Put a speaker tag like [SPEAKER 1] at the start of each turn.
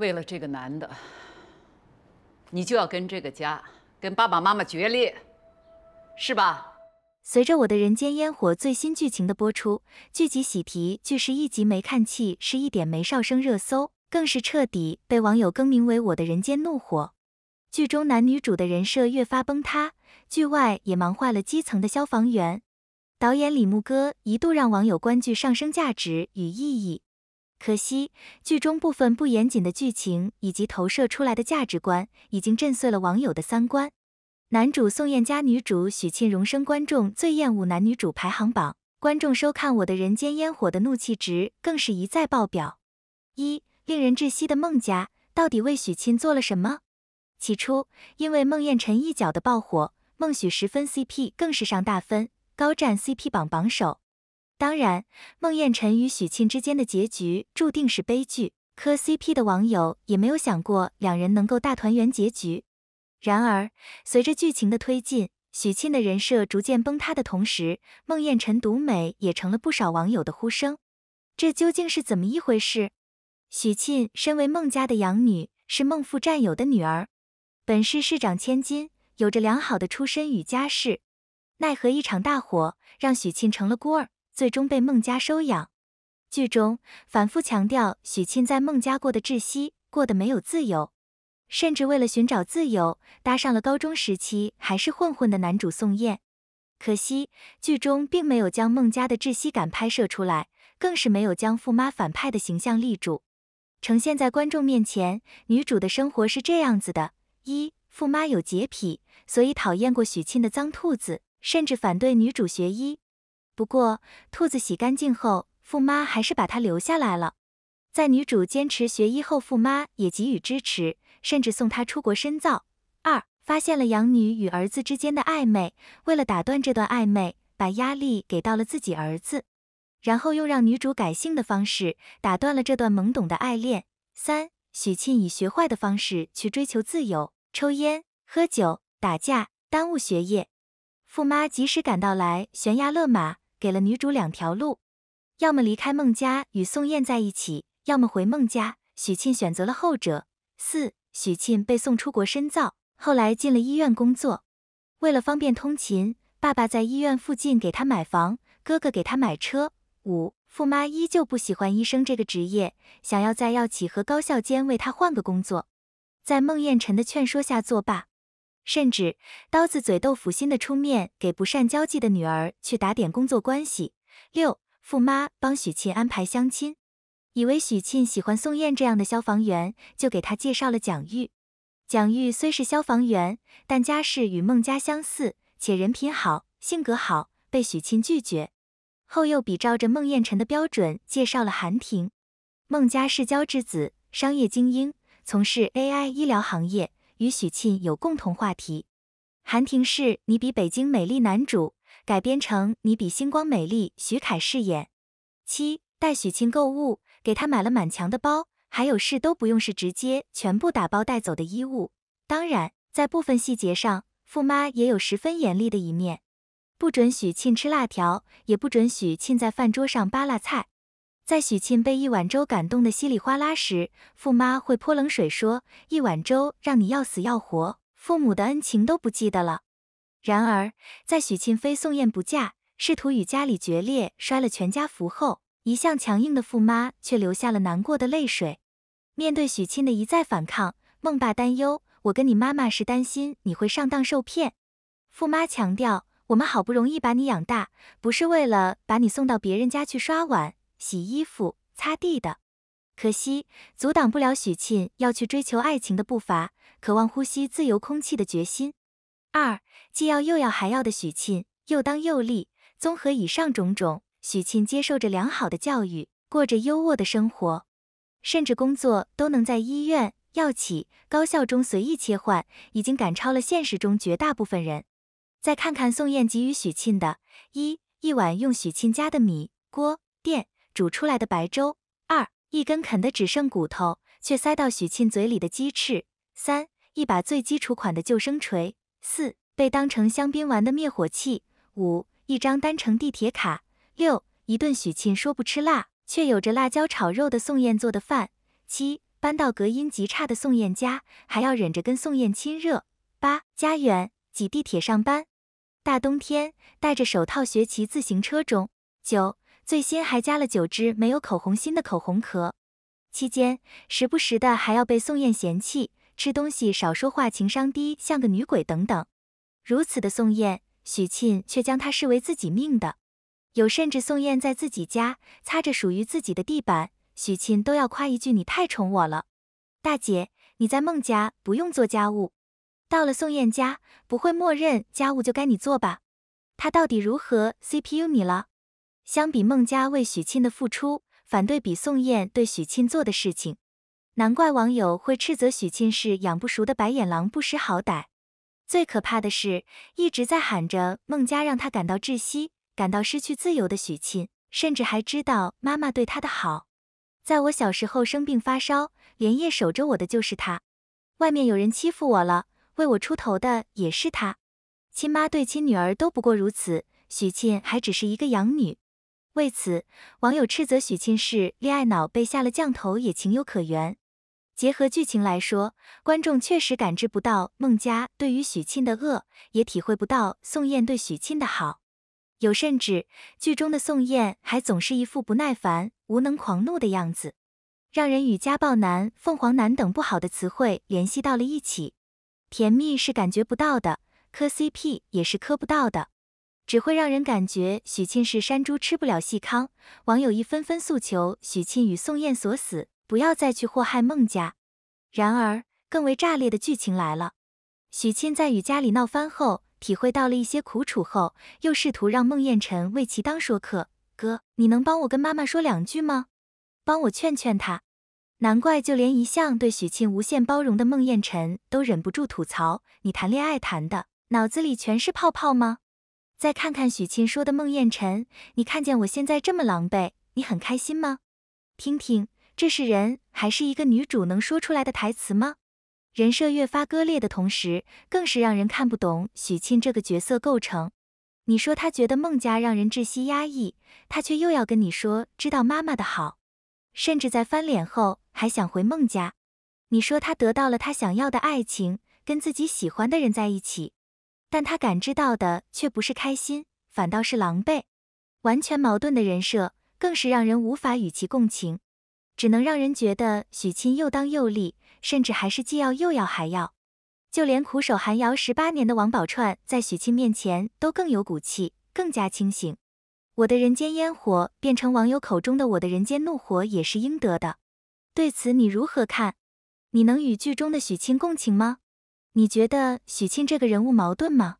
[SPEAKER 1] 为了这个男的，你就要跟这个家、跟爸爸妈妈决裂，是吧？随着我的人间烟火最新剧情的播出，剧集喜提“剧是一集没看气是一点没上升热搜，更是彻底被网友更名为我的人间怒火。剧中男女主的人设越发崩塌，剧外也忙坏了基层的消防员。导演李牧歌一度让网友关注上升价值与意义。可惜，剧中部分不严谨的剧情以及投射出来的价值观，已经震碎了网友的三观。男主宋焰家，女主许沁荣升观众最厌恶男女主排行榜，观众收看《我的人间烟火》的怒气值更是一再爆表。一令人窒息的孟家到底为许沁做了什么？起初，因为孟宴臣一角的爆火，孟许十分 CP 更是上大分，高占 CP 榜榜首。当然，孟宴臣与许沁之间的结局注定是悲剧。磕 CP 的网友也没有想过两人能够大团圆结局。然而，随着剧情的推进，许沁的人设逐渐崩塌的同时，孟宴臣独美也成了不少网友的呼声。这究竟是怎么一回事？许沁身为孟家的养女，是孟父战友的女儿，本是市长千金，有着良好的出身与家世。奈何一场大火让许沁成了孤儿。最终被孟家收养。剧中反复强调许沁在孟家过得窒息，过得没有自由，甚至为了寻找自由搭上了高中时期还是混混的男主宋焰。可惜剧中并没有将孟家的窒息感拍摄出来，更是没有将傅妈反派的形象立住，呈现在观众面前。女主的生活是这样子的：一，傅妈有洁癖，所以讨厌过许沁的脏兔子，甚至反对女主学医。不过，兔子洗干净后，富妈还是把它留下来了。在女主坚持学医后，富妈也给予支持，甚至送她出国深造。二，发现了养女与儿子之间的暧昧，为了打断这段暧昧，把压力给到了自己儿子，然后又让女主改姓的方式打断了这段懵懂的爱恋。三，许沁以学坏的方式去追求自由，抽烟、喝酒、打架，耽误学业。富妈及时赶到来，悬崖勒马。给了女主两条路，要么离开孟家与宋燕在一起，要么回孟家。许沁选择了后者。四，许沁被送出国深造，后来进了医院工作。为了方便通勤，爸爸在医院附近给他买房，哥哥给他买车。五，富妈依旧不喜欢医生这个职业，想要在药企和高校间为他换个工作，在孟彦辰的劝说下作罢。甚至刀子嘴豆腐心的出面给不善交际的女儿去打点工作关系。六富妈帮许沁安排相亲，以为许沁喜欢宋燕这样的消防员，就给她介绍了蒋玉。蒋玉虽是消防员，但家世与孟家相似，且人品好，性格好，被许沁拒绝后又比照着孟彦辰的标准介绍了韩婷。孟家世交之子，商业精英，从事 AI 医疗行业。与许沁有共同话题，《韩廷是你比北京美丽》男主改编成《你比星光美丽》，徐凯饰演。七带许沁购物，给她买了满墙的包，还有事都不用是直接全部打包带走的衣物。当然，在部分细节上，傅妈也有十分严厉的一面，不准许沁吃辣条，也不准许沁在饭桌上扒拉菜。在许沁被一碗粥感动得稀里哗啦时，傅妈会泼冷水说：“一碗粥让你要死要活，父母的恩情都不记得了。”然而，在许沁非宋燕不嫁，试图与家里决裂，摔了全家福后，一向强硬的傅妈却流下了难过的泪水。面对许沁的一再反抗，孟爸担忧：“我跟你妈妈是担心你会上当受骗。”傅妈强调：“我们好不容易把你养大，不是为了把你送到别人家去刷碗。”洗衣服、擦地的，可惜阻挡不了许沁要去追求爱情的步伐，渴望呼吸自由空气的决心。二既要又要还要的许沁，又当又立。综合以上种种，许沁接受着良好的教育，过着优渥的生活，甚至工作都能在医院、药企、高校中随意切换，已经赶超了现实中绝大部分人。再看看宋艳给予许沁的，一一碗用许沁家的米锅垫。煮出来的白粥。二，一根啃得只剩骨头却塞到许沁嘴里的鸡翅。三，一把最基础款的救生锤。四，被当成香槟玩的灭火器。五，一张单程地铁卡。六，一顿许沁说不吃辣却有着辣椒炒肉的宋焰做的饭。七，搬到隔音极差的宋焰家还要忍着跟宋焰亲热。八，家远挤地铁上班，大冬天戴着手套学骑自行车中。九。最新还加了九支没有口红芯的口红壳，期间时不时的还要被宋艳嫌弃吃东西少、说话情商低、像个女鬼等等。如此的宋艳，许沁却将她视为自己命的。有甚至宋艳在自己家擦着属于自己的地板，许沁都要夸一句你太宠我了，大姐你在孟家不用做家务，到了宋艳家不会默认家务就该你做吧？她到底如何 CPU 你了？相比孟佳为许沁的付出，反对比宋燕对许沁做的事情，难怪网友会斥责许沁是养不熟的白眼狼，不识好歹。最可怕的是，一直在喊着孟佳，让他感到窒息，感到失去自由的许沁，甚至还知道妈妈对他的好。在我小时候生病发烧，连夜守着我的就是他。外面有人欺负我了，为我出头的也是他。亲妈对亲女儿都不过如此，许沁还只是一个养女。为此，网友斥责许沁是恋爱脑，被下了降头，也情有可原。结合剧情来说，观众确实感知不到孟佳对于许沁的恶，也体会不到宋焰对许沁的好。有甚至，剧中的宋焰还总是一副不耐烦、无能、狂怒的样子，让人与家暴男、凤凰男等不好的词汇联系到了一起。甜蜜是感觉不到的，磕 CP 也是磕不到的。只会让人感觉许沁是山猪吃不了细糠，网友一纷纷诉求许沁与宋焰锁死，不要再去祸害孟家。然而，更为炸裂的剧情来了，许沁在与家里闹翻后，体会到了一些苦楚后，又试图让孟宴臣为其当说客。哥，你能帮我跟妈妈说两句吗？帮我劝劝她。难怪就连一向对许沁无限包容的孟宴臣都忍不住吐槽：你谈恋爱谈的脑子里全是泡泡吗？再看看许沁说的孟宴臣，你看见我现在这么狼狈，你很开心吗？听听，这是人还是一个女主能说出来的台词吗？人设越发割裂的同时，更是让人看不懂许沁这个角色构成。你说她觉得孟家让人窒息压抑，她却又要跟你说知道妈妈的好，甚至在翻脸后还想回孟家。你说她得到了她想要的爱情，跟自己喜欢的人在一起。但他感知到的却不是开心，反倒是狼狈，完全矛盾的人设更是让人无法与其共情，只能让人觉得许沁又当又立，甚至还是既要又要还要。就连苦守寒窑十八年的王宝钏，在许沁面前都更有骨气，更加清醒。我的人间烟火变成网友口中的我的人间怒火，也是应得的。对此你如何看？你能与剧中的许沁共情吗？你觉得许沁这个人物矛盾吗？